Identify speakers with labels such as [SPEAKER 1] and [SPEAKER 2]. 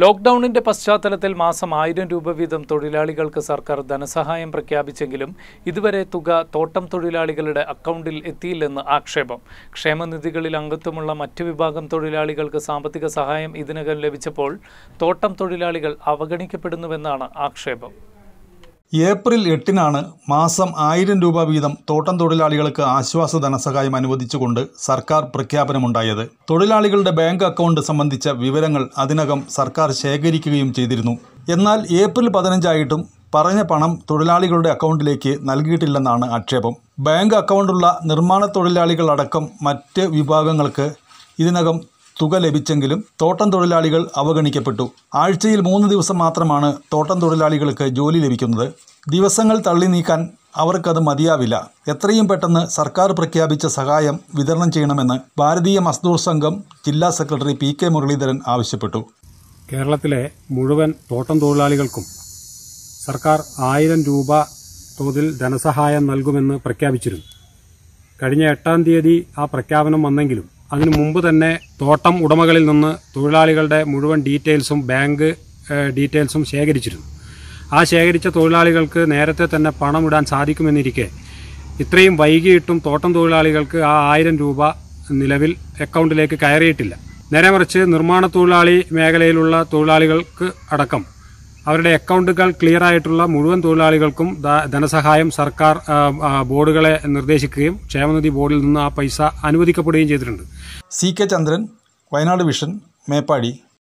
[SPEAKER 1] ലോക്ക്ഡൌണിന്റെ പശ്ചാത്തലത്തിൽ മാസം ആയിരം രൂപ വീതം തൊഴിലാളികൾക്ക് സർക്കാർ ധനസഹായം പ്രഖ്യാപിച്ചെങ്കിലും ഇതുവരെ തുക തോട്ടം തൊഴിലാളികളുടെ അക്കൗണ്ടിൽ എത്തിയില്ലെന്ന് ആക്ഷേപം ക്ഷേമനിധികളിൽ അംഗത്വമുള്ള മറ്റു വിഭാഗം തൊഴിലാളികൾക്ക് സാമ്പത്തിക സഹായം ഇതിനകം ലഭിച്ചപ്പോൾ തോട്ടം തൊഴിലാളികൾ അവഗണിക്കപ്പെടുന്നുവെന്നാണ് ആക്ഷേപം
[SPEAKER 2] ഏപ്രിൽ എട്ടിനാണ് മാസം ആയിരം രൂപ വീതം തോട്ടം തൊഴിലാളികൾക്ക് ആശ്വാസ ധനസഹായം അനുവദിച്ചുകൊണ്ട് സർക്കാർ പ്രഖ്യാപനമുണ്ടായത് തൊഴിലാളികളുടെ ബാങ്ക് അക്കൗണ്ട് സംബന്ധിച്ച വിവരങ്ങൾ അതിനകം സർക്കാർ ശേഖരിക്കുകയും ചെയ്തിരുന്നു എന്നാൽ ഏപ്രിൽ പതിനഞ്ചായിട്ടും പറഞ്ഞ പണം തൊഴിലാളികളുടെ അക്കൗണ്ടിലേക്ക് നൽകിയിട്ടില്ലെന്നാണ് ആക്ഷേപം ബാങ്ക് അക്കൗണ്ടുള്ള നിർമ്മാണ തൊഴിലാളികളടക്കം മറ്റ് വിഭാഗങ്ങൾക്ക് ഇതിനകം തുക ലഭിച്ചെങ്കിലും തോട്ടം തൊഴിലാളികൾ അവഗണിക്കപ്പെട്ടു ആഴ്ചയിൽ മൂന്ന് ദിവസം മാത്രമാണ് തോട്ടം തൊഴിലാളികൾക്ക് ജോലി ലഭിക്കുന്നത് ദിവസങ്ങൾ തള്ളി നീക്കാൻ അവർക്കത് മതിയാവില്ല എത്രയും പെട്ടെന്ന് സർക്കാർ പ്രഖ്യാപിച്ച സഹായം വിതരണം ചെയ്യണമെന്ന് ഭാരതീയ മസ്ദൂർ സംഘം ജില്ലാ സെക്രട്ടറി പി കെ മുരളീധരൻ ആവശ്യപ്പെട്ടു
[SPEAKER 3] കേരളത്തിലെ മുഴുവൻ തോട്ടം തൊഴിലാളികൾക്കും സർക്കാർ ആയിരം രൂപ തോതിൽ ധനസഹായം നൽകുമെന്ന് പ്രഖ്യാപിച്ചിരുന്നു കഴിഞ്ഞ എട്ടാം തീയതി ആ പ്രഖ്യാപനം വന്നെങ്കിലും അതിനു മുമ്പ് തന്നെ തോട്ടം ഉടമകളിൽ നിന്ന് തൊഴിലാളികളുടെ മുഴുവൻ ഡീറ്റെയിൽസും ബാങ്ക് ഡീറ്റെയിൽസും ശേഖരിച്ചിരുന്നു ആ ശേഖരിച്ച തൊഴിലാളികൾക്ക് നേരത്തെ തന്നെ പണം ഇടാൻ സാധിക്കുമെന്നിരിക്കെ ഇത്രയും വൈകിയിട്ടും തോട്ടം തൊഴിലാളികൾക്ക് ആ ആയിരം രൂപ നിലവിൽ അക്കൗണ്ടിലേക്ക് കയറിയിട്ടില്ല നേരെ മറിച്ച് നിർമ്മാണ തൊഴിലാളി മേഖലയിലുള്ള തൊഴിലാളികൾക്ക് അടക്കം അവരുടെ അക്കൗണ്ടുകൾ ക്ലിയർ ആയിട്ടുള്ള മുഴുവൻ തൊഴിലാളികൾക്കും ധനസഹായം സർക്കാർ ബോർഡുകളെ നിർദ്ദേശിക്കുകയും ക്ഷേമനിധി ബോർഡിൽ നിന്ന് ആ പൈസ അനുവദിക്കപ്പെടുകയും ചെയ്തിട്ടുണ്ട് സി കെ ചന്ദ്രൻ വയനാട് വിഷൻ മേപ്പാടി